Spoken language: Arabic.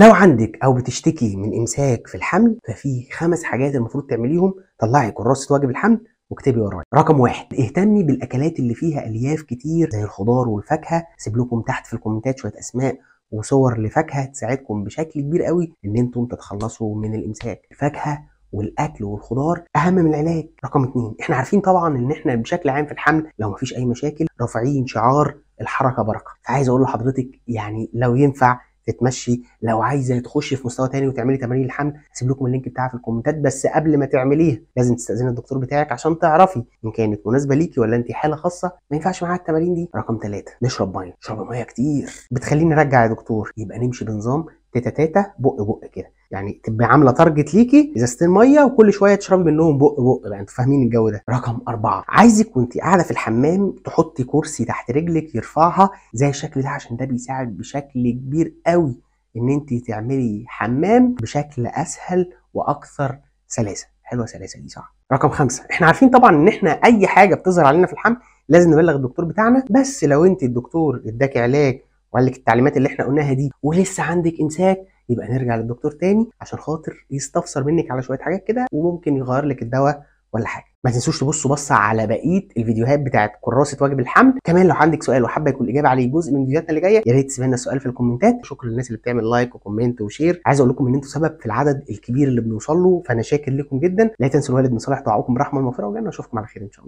لو عندك او بتشتكي من امساك في الحمل ففي خمس حاجات المفروض تعمليهم طلعي كراسه واجب الحمل واكتبي ورايا رقم واحد اهتمي بالاكلات اللي فيها الياف كتير زي الخضار والفاكهه سيب لكم تحت في الكومنتات شويه اسماء وصور لفاكهه تساعدكم بشكل كبير قوي ان انتم تتخلصوا من الامساك الفاكهه والاكل والخضار اهم من العلاج رقم اتنين احنا عارفين طبعا ان احنا بشكل عام في الحمل لو مفيش اي مشاكل رافعين شعار الحركه بركه فعايز اقول لحضرتك يعني لو ينفع تتمشي لو عايزه تخشي في مستوى تاني وتعملي تمارين الحمل هسيب لكم اللينك بتاعها في الكومنتات بس قبل ما تعمليها لازم تستاذني الدكتور بتاعك عشان تعرفي ان كانت مناسبه ليكي ولا انت حاله خاصه ما ينفعش معاها التمارين دي رقم ثلاثة نشرب ميه نشرب ميه كتير بتخليني ارجع يا دكتور يبقى نمشي بنظام تيتا تيتا بق بق كده يعني تبقى عامله تارجت ليكي ازازتين ميه وكل شويه تشربي منهم بق بق بقى انتوا فاهمين الجو ده رقم أربعة عايزك وانت قاعده في الحمام تحطي كرسي تحت رجلك يرفعها زي الشكل ده عشان ده بيساعد بشكل كبير قوي ان انت تعملي حمام بشكل اسهل واكثر سلاسه حلوه سلاسه دي صح رقم خمسة احنا عارفين طبعا ان احنا اي حاجه بتظهر علينا في الحمل لازم نبلغ الدكتور بتاعنا بس لو انت الدكتور اداك علاج وقال لك التعليمات اللي احنا قلناها دي ولسه عندك امساك يبقى نرجع للدكتور تاني عشان خاطر يستفسر منك على شويه حاجات كده وممكن يغير لك الدواء ولا حاجه ما تنسوش تبصوا بصه على بقيه الفيديوهات بتاعت كراسه واجب الحمل كمان لو عندك سؤال وحابه يكون الاجابه عليه جزء من فيديوهاتنا اللي جايه يا ريت تسيب لنا السؤال في الكومنتات شكرا للناس اللي بتعمل لايك وكومنت وشير عايز اقول لكم ان انتم سبب في العدد الكبير اللي بنوصل له فانا شاكر لكم جدا لا تنسوا الوالد من صالح دعائكم برحمه ومغفره وجنه اشوفكم على خير ان شاء الله